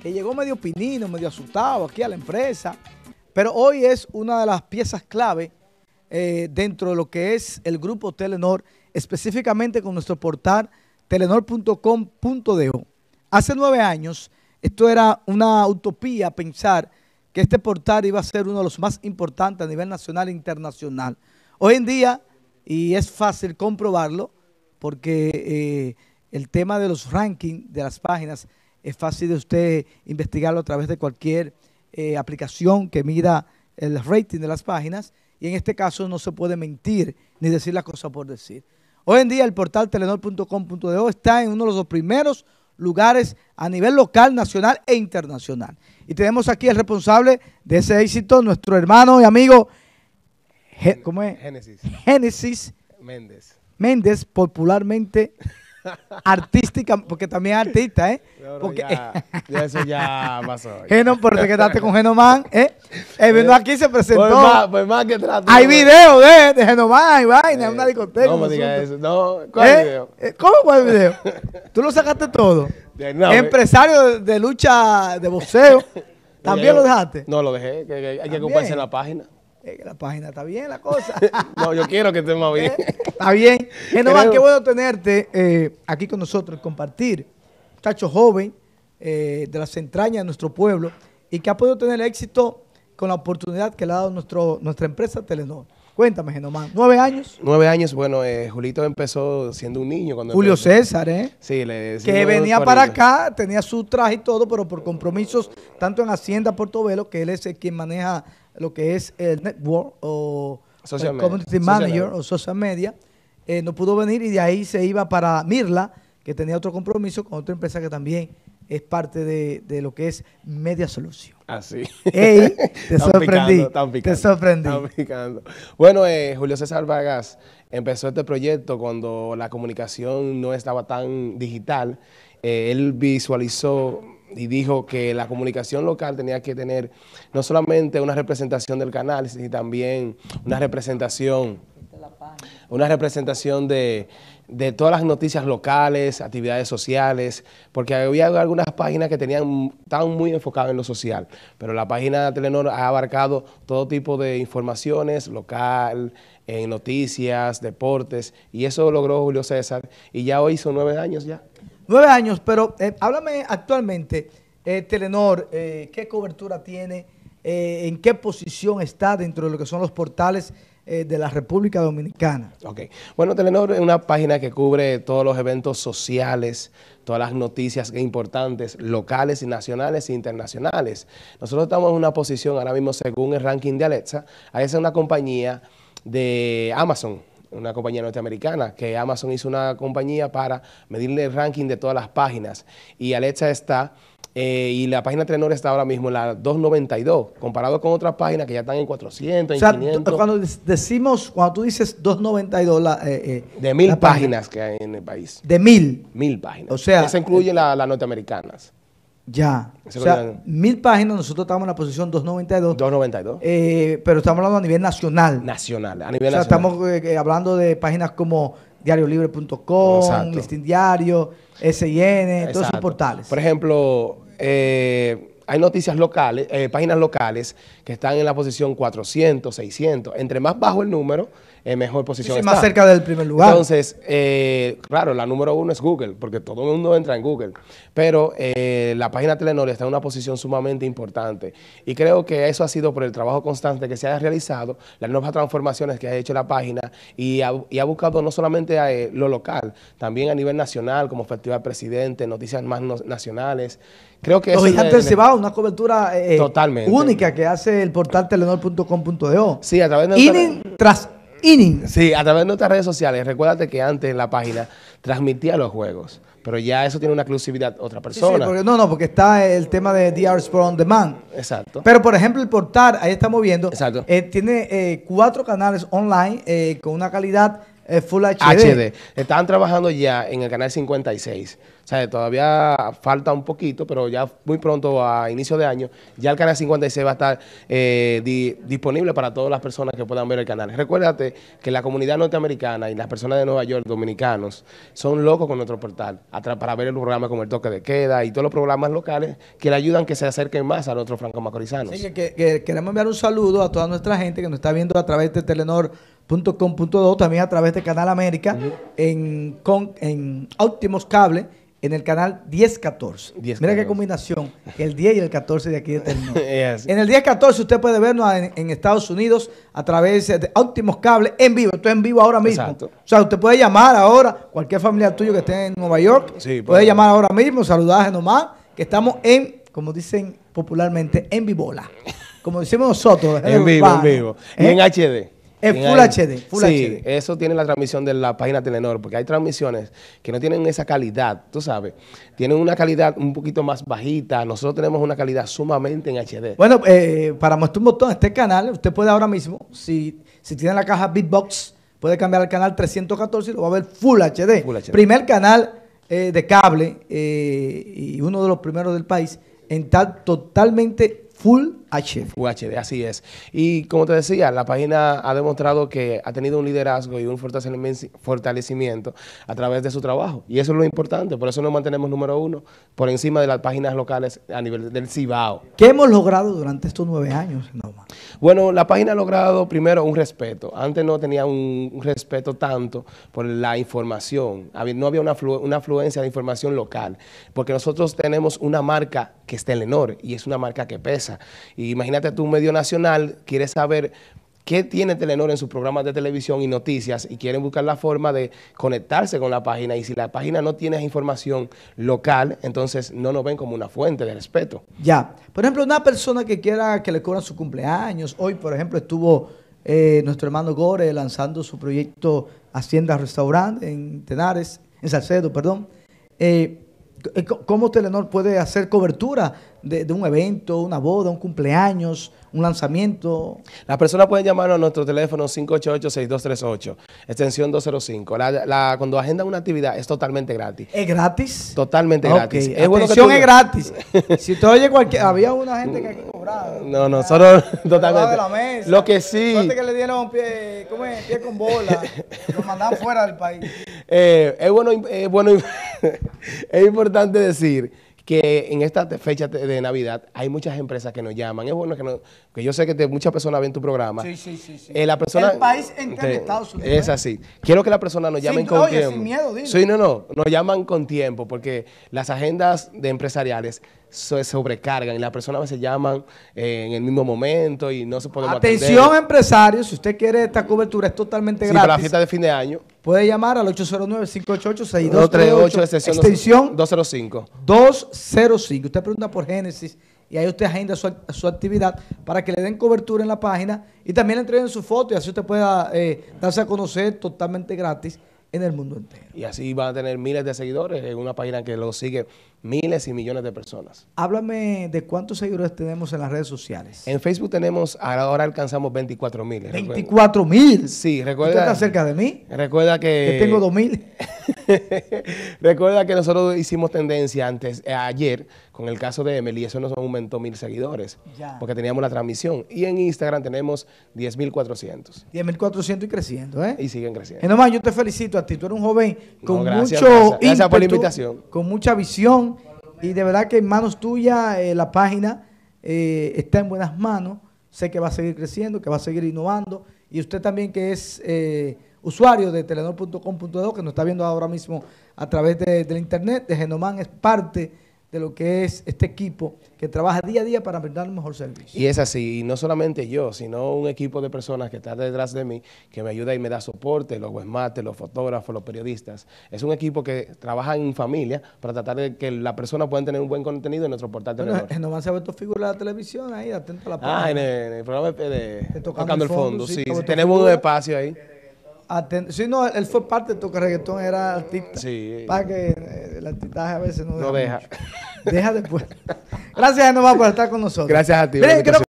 que llegó medio pinino, medio asustado aquí a la empresa, pero hoy es una de las piezas clave eh, dentro de lo que es el grupo Telenor, específicamente con nuestro portal Telenor.com.de. Hace nueve años, esto era una utopía pensar que este portal iba a ser uno de los más importantes a nivel nacional e internacional. Hoy en día, y es fácil comprobarlo, porque eh, el tema de los rankings de las páginas es fácil de usted investigarlo a través de cualquier eh, aplicación que mida el rating de las páginas. Y en este caso no se puede mentir ni decir las cosas por decir. Hoy en día el portal telenor.com.de está en uno de los primeros lugares a nivel local, nacional e internacional. Y tenemos aquí el responsable de ese éxito, nuestro hermano y amigo ¿cómo es? Génesis. Génesis Méndez. Méndez, popularmente artística, porque también artista, ¿eh? porque, ya, eso ya pasó. porque quedaste con Genoman, ¿eh? Él eh, pues, vino aquí se presentó. Pues pues hay videos de, de Genoman y vaina, eh, una discoteca. No digas eso. No, ¿Cuál ¿Eh? video? ¿Cómo cuál video? Tú lo sacaste todo. Empresario de, lucha de boxeo. ¿También lo dejaste? No, lo dejé. Que, hay que ocuparse la página la página está bien, la cosa. no, yo quiero que estemos bien. Está bien. Genomás, qué bueno tenerte eh, aquí con nosotros compartir. tacho joven eh, de las entrañas de nuestro pueblo y que ha podido tener éxito con la oportunidad que le ha dado nuestro, nuestra empresa Telenor. Cuéntame, Genomán. ¿Nueve años? Nueve años. Bueno, eh, Julito empezó siendo un niño. cuando Julio César, ¿eh? Sí, le Que venía para acá, tenía su traje y todo, pero por compromisos tanto en Hacienda Portobelo, que él es el quien maneja lo que es el network o community manager o social media, eh, no pudo venir y de ahí se iba para Mirla, que tenía otro compromiso con otra empresa que también es parte de, lo que es Media Solución. Así. te sorprendí. te sorprendí. Bueno, eh, Julio César Vargas empezó este proyecto cuando la comunicación no estaba tan digital. Eh, él visualizó y dijo que la comunicación local tenía que tener no solamente una representación del canal, sino también una representación, una representación de, todas las noticias locales, actividades sociales, porque había algunas páginas que tenían estaban muy enfocadas en lo social, pero la página de Telenor ha abarcado todo tipo de informaciones local, en noticias, deportes, y eso logró Julio César, y ya hoy son nueve años ya. Nueve años, pero eh, háblame actualmente, eh, Telenor, eh, ¿qué cobertura tiene? ¿En qué posición está dentro de lo que son los portales de la República Dominicana? Ok. Bueno, Telenor es una página que cubre todos los eventos sociales, todas las noticias importantes, locales y nacionales e internacionales. Nosotros estamos en una posición ahora mismo, según el ranking de Alexa, a esa es una compañía de Amazon, una compañía norteamericana, que Amazon hizo una compañía para medirle el ranking de todas las páginas. Y Alexa está, eh, y la página Trenor está ahora mismo en la 292, comparado con otras páginas que ya están en 400, o sea, Cuando decimos, cuando tú dices 292, la, eh, eh, de mil páginas que hay en el país. De mil. Mil páginas. O sea, eso incluye las la norteamericanas. Ya. o sea, mil páginas, nosotros estamos en la posición 292. 292. Eh, pero estamos hablando a nivel nacional. Nacional, a nivel o sea, Estamos eh, eh, hablando de páginas como diariolibre.com, Listín Diario, SIN, todos esos portales. Por ejemplo, hay noticias locales, páginas locales que están en la posición 400, 600. Entre más bajo el número, en mejor posición más cerca del primer lugar. Entonces, eh, claro, la número uno es Google, porque todo el mundo entra en Google. Pero eh, la página Telenor está en una posición sumamente importante. Y creo que eso ha sido por el trabajo constante que se ha realizado, las nuevas transformaciones que ha hecho la página y ha, buscado no solamente eh, lo local, también a nivel nacional, como Festival Presidente, noticias más nacionales. Creo que Los se va una cobertura Totalmente. única que hace el portal Telenor.com.de Sí, a través de... tras inning. Sí, a través de nuestras redes sociales. Recuérdate que antes en la página transmitía los juegos, pero ya eso tiene una exclusividad otra persona. no, no, porque está el tema de DR Sport On Demand. Exacto. Pero, por ejemplo, el portal, ahí estamos viendo, eh, tiene eh, cuatro canales online eh, con una calidad Full HD. HD. Están trabajando ya en el canal 56 sea, todavía falta un poquito, pero ya muy pronto, a inicio de año, ya el canal 56 va a estar eh, disponible para todas las personas que puedan ver el canal. Recuérdate que la comunidad norteamericana y las personas de Nueva York, dominicanos, son locos con nuestro portal para ver el programa como el toque de queda y todos los programas locales que le ayudan que se acerquen más a nuestros franco-macorizanos. Así que, queremos enviar un saludo a toda nuestra gente que nos está viendo a través de Telenor .com.do, también a través de Canal América, en, con, en Optimus Cable, en el canal 1014. Mira qué combinación, el 10 y el 14 de aquí este En el 1014 usted puede vernos en, Estados Unidos a través de Optimus Cable en vivo. es en vivo ahora mismo. O sea, usted puede llamar ahora, cualquier familia tuyo que esté en Nueva York, puede llamar ahora mismo, saludar a nomás, que estamos en, como dicen popularmente, en vivola. Como decimos nosotros. en vivo, en vivo. en HD. ¿eh? Es Full HD. sí, eso tiene la transmisión de la página Telenor, porque hay transmisiones que no tienen esa calidad, tú sabes. Tienen una calidad un poquito más bajita. Nosotros tenemos una calidad sumamente en HD. Bueno, eh, para mostrar un botón, este canal, usted puede ahora mismo, si, si tiene la caja Beatbox, puede cambiar al canal 314 y lo va a ver Full HD. Full HD. Primer canal eh, de cable eh, y uno de los primeros del país en estar totalmente Full HD. Full HD, así es. Y como te decía, la página ha demostrado que ha tenido un liderazgo y un fortalecimiento a través de su trabajo. Y eso es lo importante, por eso nos mantenemos número uno por encima de las páginas locales a nivel del Cibao. ¿Qué hemos logrado durante estos nueve años, Noma? Bueno, la página ha logrado primero un respeto. Antes no tenía un, respeto tanto por la información. No había una, afluencia de información local. Porque nosotros tenemos una marca que está el Telenor y es una marca que pesa. imagínate tú, un medio nacional quiere saber qué tiene Telenor en sus programas de televisión y noticias y quieren buscar la forma de conectarse con la página y si la página no tiene información local, entonces no nos ven como una fuente de respeto. Ya, por ejemplo, una persona que quiera que le cobran su cumpleaños, hoy por ejemplo estuvo eh, nuestro hermano Gore lanzando su proyecto Hacienda Restaurant en Tenares, en Salcedo, perdón. Eh, eh, ¿Cómo Telenor puede hacer cobertura de, de, un evento, una boda, un cumpleaños, un lanzamiento. Las personas pueden llamarnos a nuestro teléfono 588-6238, extensión 205. la, cuando agendan una actividad es totalmente gratis. ¿Es gratis? Totalmente gratis. La es gratis. si usted oye cualquier... Había una gente que aquí cobraba. No, no, solo totalmente. la mesa. Lo que sí... que le dieron pie, pie con bola. Lo mandaban fuera del país. Eh, es bueno, es bueno, es importante decir que en esta fecha de Navidad hay muchas empresas que nos llaman. Es bueno que, que yo sé que muchas personas ven tu programa. Sí, sí, sí. sí. Eh, la persona, el país Estados Unidos. Es ¿eh? así. Quiero que la persona nos llame con tiempo. miedo, Sí, no, no. Nos llaman con tiempo porque las agendas de empresariales se sobrecargan y las personas a veces llaman eh, en el mismo momento y no se pueden Atención empresarios, si usted quiere esta cobertura es totalmente sí, gratis. para la fiesta de fin de año. Puede llamar al 809-588-6238, extensión 205. 205. Usted pregunta por Génesis y ahí usted agenda su, actividad para que le den cobertura en la página y también le entreguen su foto y así usted pueda eh, darse a conocer totalmente gratis en el mundo entero. Y así van a tener miles de seguidores en una página que lo sigue miles y millones de personas. Háblame de cuántos seguidores tenemos en las redes sociales. En Facebook tenemos, ahora alcanzamos 24 mil. ¿24 mil? Sí, recuerda. ¿Usted cerca de mí? Recuerda que... Que tengo 2 mil. Recuerda que nosotros hicimos tendencia antes, eh, ayer con el caso de Emily, eso nos aumentó mil seguidores, porque teníamos la transmisión. Y en Instagram tenemos 10.400. 10.400 y creciendo, ¿eh? Y siguen creciendo. Y nomás, yo te felicito a ti, tú eres un joven con mucho Con mucha visión y de verdad que en manos tuyas eh, la página eh, está en buenas manos. Sé que va a seguir creciendo, que va a seguir innovando y usted también que es usuario de telenor.com.do que nos está viendo ahora mismo a través de, del internet, de Genoman es parte de lo que es este equipo que trabaja día a día para brindar un mejor servicio. Y es así, no solamente yo, sino un equipo de personas que está detrás de mí, que me ayuda y me da soporte, los webmates, los fotógrafos, los periodistas. Es un equipo que trabaja en familia para tratar de que la persona pueda tener un buen contenido en nuestro portal Telenor Genoman se ha visto figura de la televisión ahí, atento a la ah, página. en el, programa de, tocando, el Fondo, sí tenemos un espacio ahí si no, él fue parte de tu reggaetón, era artista. Sí. Para que eh, el artista a veces no, no deja. Deja después. Gracias, va por estar con nosotros. Gracias a ti.